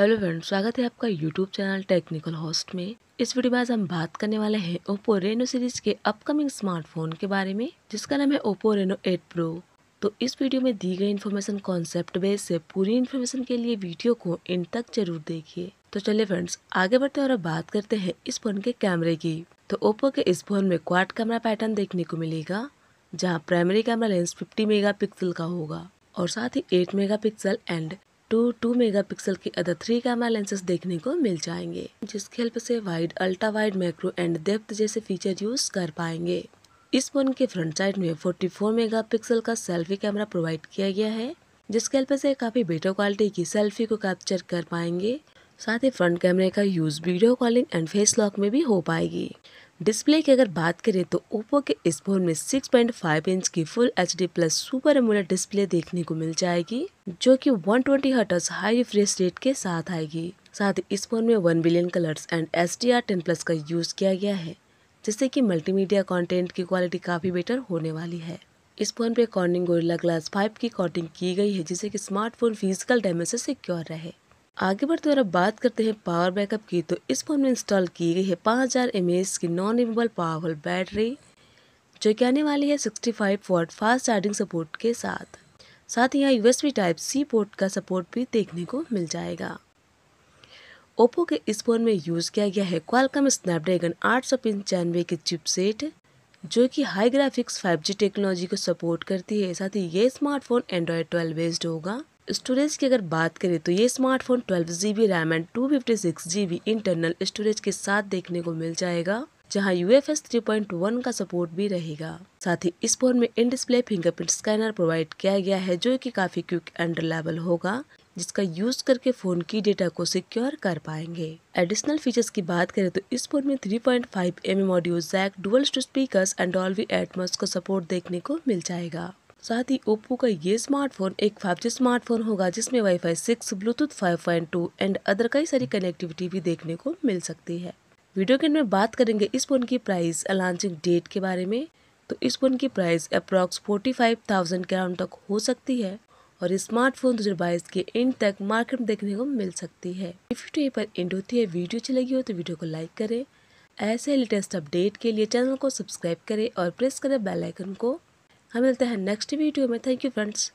hello friends स्वागत है आपका यूट्यूब चैनल टेक्निकल होस्ट में इस वीडियो में आज हम बात करने वाले हैं ओप्पो रेनो सीरीज के अपकमिंग स्मार्टफोन के बारे में जिसका नाम है ओप्पो रेनो 8 प्रो तो इस वीडियो में दी गई इन्फॉर्मेशन कॉन्सेप्ट बेस से पूरी इन्फॉर्मेशन के लिए वीडियो को इन तक जरूर देखिए तो चलिए फ्रेंड्स आगे बढ़ते हैं और बात करते हैं इस फोन के कैमरे की तो ओप्पो के इस फोन में क्वाड कैमरा पैटर्न देखने को मिलेगा जहाँ primary camera lens fifty mega का होगा और साथ ही eight mega and two two pixel की अदर थ्री कैमरा लेंसेज देखने को मिल जाएंगे जिसके हेल्प से wide ultra wide macro and depth जैसे फीचर यूज कर पाएंगे इस फोन के फ्रंट साइड में 44 मेगापिक्सल का सेल्फी कैमरा प्रोवाइड किया गया है जिसके हेल्प से काफ़ी बेटर क्वालिटी की सेल्फी को कैप्चर कर पाएंगे साथ ही फ्रंट कैमरे का use video calling and face lock में भी हो पाएगी डिस्प्ले की अगर बात करें तो ओप्पो के इस फोन में 6.5 इंच की full H D plus super AMOLED display देखने को मिल जाएगी जो कि 120 ट्वेंटी हाई रिफ्रेश रेट के साथ आएगी साथ ही इस फोन में one billion colours and S D R ten plus का यूज किया गया है जिससे कि मल्टीमीडिया कंटेंट की क्वालिटी काफी बेटर होने वाली है इस फोन पे कॉर्निंग गोरिल्ला ग्लास फाइव की कॉटिंग की गई है जिससे कि स्मार्टफोन फिजिकल डैमेज से सिक्योर रहे आगे बढ़ते हुए बात करते हैं पावर बैकअप की तो इस फोन में इंस्टॉल की गई है 5000 हज़ार की नॉन रिमूवल पावरफुल बैटरी जो कि आने वाली है 65 वॉट फास्ट चार्जिंग सपोर्ट के साथ साथ ही यहाँ यूएसबी टाइप सी पोर्ट का सपोर्ट भी देखने को मिल जाएगा ओप्पो के इस फोन में यूज़ किया गया है क्वालकम स्नैपड्रैगन आठ सौ पंचानवे की चिपसेट जो कि हाई ग्राफिक्स 5G टेक्नोलॉजी को सपोर्ट करती है साथ ही ये स्मार्टफोन एंड्रॉयड 12 बेस्ड होगा स्टोरेज की अगर बात करें तो ये smartphone twelve G B RAM and two fifty six G B internal storage के साथ देखने को मिल जाएगा जहां U F S three point one का सपोर्ट भी रहेगा साथ ही इस फोन में in display fingerprint scanner provide किया गया है जो कि काफी क्विक एंड रिलायबल होगा जिसका यूज करके फोन की डेटा को सिक्योर कर पाएंगे एडिशनल फीचर्स की बात करें तो इस फोन में 3.5 point five M M audio jack dual speaker and V Atmos का सपोर्ट देखने को मिल जाएगा साथ ही ओप्पो का ये स्मार्टफोन एक फाइव स्मार्टफोन होगा जिसमें WiFi six Bluetooth five point two and other कई सारी कनेक्टिविटी भी देखने को मिल सकती है वीडियो के अंत में बात करेंगे इस फोन की प्राइस लॉन्चिंग डेट के बारे में तो इस फोन की price approx forty five thousand के राउंड तक हो सकती है और स्मार्टफोन दो बाईस के एंड तक मार्केट में देखने को मिल सकती है इस वीडियो पर एंड होती है वीडियो अच्छी लगी हो तो वीडियो को लाइक करें ऐसे लेटेस्ट अपडेट के लिए चैनल को सब्सक्राइब करें और प्रेस करें बेल आइकन को हमें मिलते हैं नेक्स्ट वीडियो में थैंक यू फ्रेंड्स